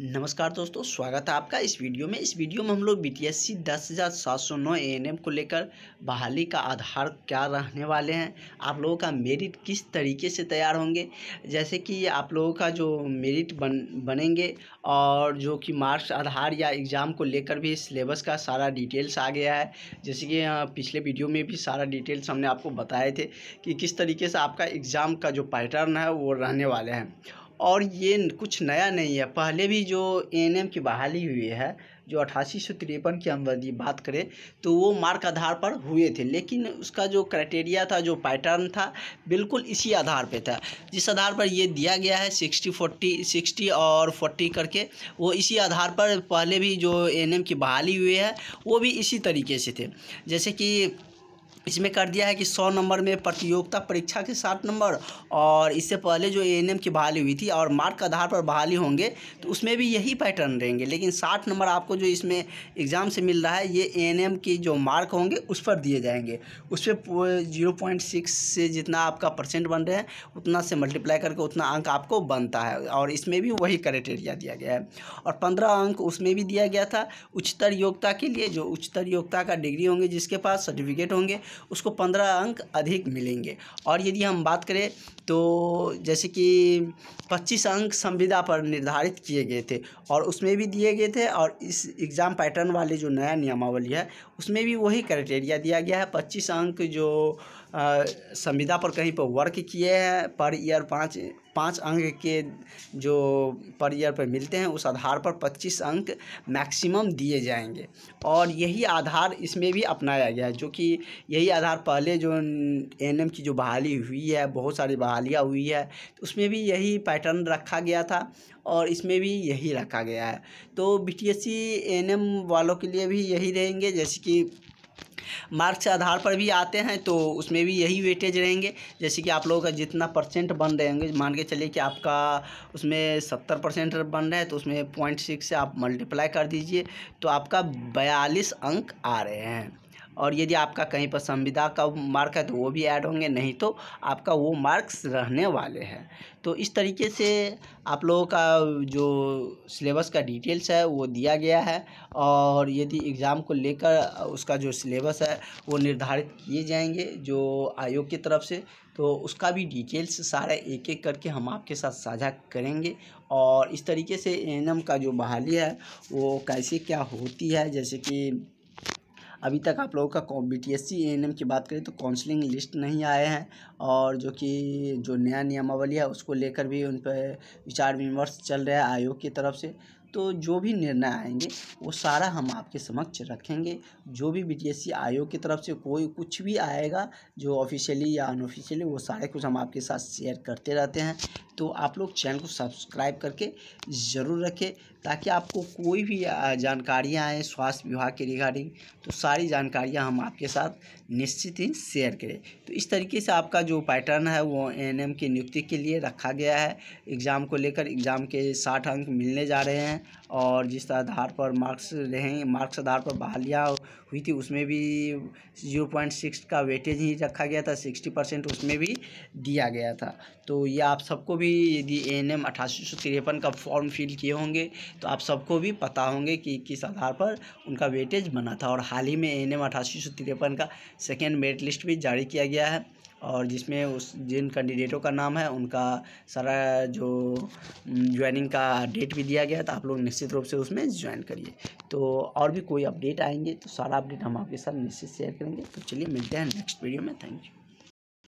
नमस्कार दोस्तों स्वागत है आपका इस वीडियो में इस वीडियो में हम लोग बी टी एस सी दस हज़ार सात सौ नौ ए एन एम को लेकर बहाली का आधार क्या रहने वाले हैं आप लोगों का मेरिट किस तरीके से तैयार होंगे जैसे कि आप लोगों का जो मेरिट बन बनेंगे और जो कि मार्क्स आधार या एग्ज़ाम को लेकर भी सिलेबस का सारा डिटेल्स आ गया है जैसे कि पिछले वीडियो में भी सारा डिटेल्स हमने आपको बताए थे कि किस तरीके से आपका एग्ज़ाम का जो पैटर्न है वो रहने वाले हैं और ये कुछ नया नहीं है पहले भी जो एन की बहाली हुई है जो अठासी सौ तिरपन की हम यदि बात करें तो वो मार्क आधार पर हुए थे लेकिन उसका जो क्राइटेरिया था जो पैटर्न था बिल्कुल इसी आधार पे था जिस आधार पर ये दिया गया है सिक्सटी फोर्टी सिक्सटी और फोर्टी करके वो इसी आधार पर पहले भी जो एन की बहाली हुई है वो भी इसी तरीके से थे जैसे कि इसमें कर दिया है कि सौ नंबर में प्रतियोगिता परीक्षा के साठ नंबर और इससे पहले जो ए की बहाली हुई थी और मार्क आधार पर बहाली होंगे तो उसमें भी यही पैटर्न रहेंगे लेकिन साठ नंबर आपको जो इसमें एग्ज़ाम से मिल रहा है ये ए की जो मार्क होंगे उस पर दिए जाएंगे उस पर जीरो पॉइंट सिक्स से जितना आपका परसेंट बन रहे हैं उतना से मल्टीप्लाई करके उतना अंक आपको बनता है और इसमें भी वही क्राइटेरिया दिया गया है और पंद्रह अंक उसमें भी दिया गया था उच्चतर योग्यता के लिए जो उच्चतर योग्यता का डिग्री होंगे जिसके पास सर्टिफिकेट होंगे उसको पंद्रह अंक अधिक मिलेंगे और यदि हम बात करें तो जैसे कि पच्चीस अंक संविदा पर निर्धारित किए गए थे और उसमें भी दिए गए थे और इस एग्ज़ाम पैटर्न वाले जो नया नियमावली है उसमें भी वही क्राइटेरिया दिया गया है पच्चीस अंक जो संविदा पर कहीं पर वर्क किए हैं पर ईयर पाँच पाँच अंक के जो पर ईयर पर मिलते हैं उस आधार पर पच्चीस अंक मैक्सिमम दिए जाएंगे और यही आधार इसमें भी अपनाया गया है जो कि यही आधार पहले जो एन की जो बहाली हुई है बहुत सारी बहालियाँ हुई है तो उसमें भी यही पैटर्न रखा गया था और इसमें भी यही रखा गया है तो बी टी एस वालों के लिए भी यही रहेंगे जैसे कि मार्क्स आधार पर भी आते हैं तो उसमें भी यही वेटेज रहेंगे जैसे कि आप लोगों का जितना परसेंट बन रहे होंगे मान के चलिए कि आपका उसमें सत्तर परसेंट बन रहा है तो उसमें पॉइंट सिक्स से आप मल्टीप्लाई कर दीजिए तो आपका बयालीस अंक आ रहे हैं और यदि आपका कहीं पर संविदा का मार्क है तो वो भी ऐड होंगे नहीं तो आपका वो मार्क्स रहने वाले हैं तो इस तरीके से आप लोगों का जो सिलेबस का डिटेल्स है वो दिया गया है और यदि एग्ज़ाम को लेकर उसका जो सिलेबस है वो निर्धारित किए जाएंगे जो आयोग की तरफ से तो उसका भी डिटेल्स सारा एक एक करके हम आपके साथ साझा करेंगे और इस तरीके से एन का जो बहाली है वो कैसे क्या होती है जैसे कि अभी तक आप लोगों का B T S C A N M की बात करें तो काउंसलिंग लिस्ट नहीं आए हैं और जो कि जो नया नियमावली है उसको लेकर भी उन पर विचार विमर्श चल रहा है आयोग की तरफ से तो जो भी निर्णय आएंगे वो सारा हम आपके समक्ष रखेंगे जो भी बीटीएससी आयोग की तरफ से कोई कुछ भी आएगा जो ऑफिशियली या अनऑफिशियली वो सारे कुछ हम आपके साथ शेयर करते रहते हैं तो आप लोग चैनल को सब्सक्राइब करके ज़रूर रखें ताकि आपको कोई भी जानकारियाँ आएँ स्वास्थ्य विभाग के रिगार्डिंग तो सारी जानकारियाँ हम आपके साथ निश्चित ही शेयर करें तो इस तरीके से आपका जो पैटर्न है वो एन की नियुक्ति के लिए रखा गया है एग्ज़ाम को लेकर एग्ज़ाम के साठ अंक मिलने जा रहे हैं और जिस आधार पर मार्क्स रहे मार्क्स आधार पर बहालियाँ हुई थी उसमें भी ज़ीरो पॉइंट सिक्स का वेटेज ही रखा गया था सिक्सटी परसेंट उसमें भी दिया गया था तो ये आप सबको भी यदि ए एन एम अठासी सौ तिरपन का फॉर्म फिल किए होंगे तो आप सबको भी पता होंगे कि किस आधार पर उनका वेटेज बना था और हाल ही में ए एन एम अठासी सौ तिरपन का सेकेंड मेरिट लिस्ट भी जारी किया गया है और जिसमें उस जिन कैंडिडेटों का नाम है उनका सारा जो ज्वाइनिंग का डेट भी दिया गया है तो आप लोग निश्चित रूप से उसमें ज्वाइन करिए तो और भी कोई अपडेट आएंगे तो सारा अपडेट हम आपके साथ निश्चित शेयर करेंगे तो चलिए मिलते हैं नेक्स्ट वीडियो में थैंक यू